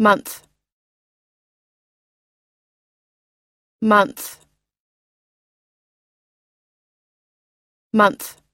month month month